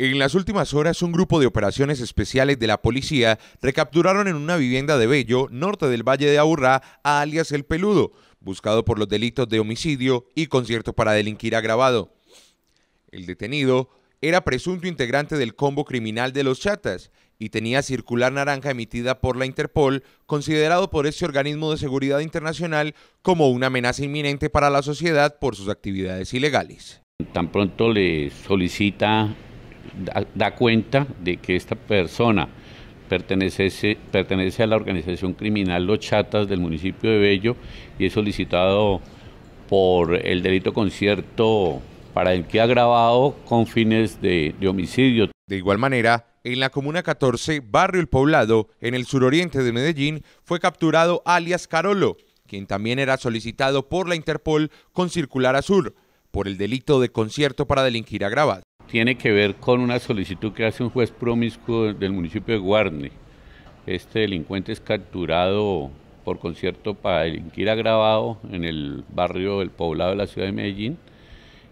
En las últimas horas, un grupo de operaciones especiales de la policía recapturaron en una vivienda de Bello, norte del Valle de Aburrá, a alias El Peludo, buscado por los delitos de homicidio y concierto para delinquir agravado. El detenido era presunto integrante del combo criminal de los Chatas y tenía circular naranja emitida por la Interpol, considerado por ese organismo de seguridad internacional como una amenaza inminente para la sociedad por sus actividades ilegales. Tan pronto le solicita da, cuenta de que esta persona pertenece, pertenece a la organización criminal Los Chatas del municipio de Bello y es solicitado por el delito concierto para el que ha grabado con fines de, homicidio. De igual manera, en la comuna 14, barrio El Poblado, en el suroriente de Medellín, fue capturado alias Carolo, quien también era solicitado por la Interpol con circular azul por el delito de concierto para delinquir agravado tiene que ver con una solicitud que hace un juez promiscuo del municipio de Guarne. Este delincuente es capturado por concierto para delinquir agravado en el barrio del poblado de la ciudad de Medellín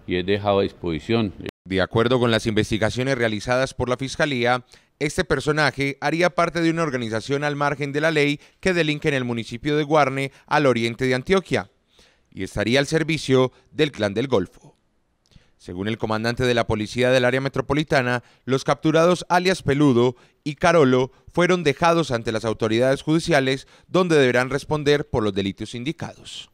y es dejado a disposición. De acuerdo con las investigaciones realizadas por la Fiscalía, este personaje haría parte de una organización al margen de la ley que delinque en el municipio de Guarne, al oriente de Antioquia, y estaría al servicio del Clan del Golfo. Según el comandante de la policía del área metropolitana, los capturados alias Peludo y Carolo fueron dejados ante las autoridades judiciales donde deberán responder por los delitos indicados.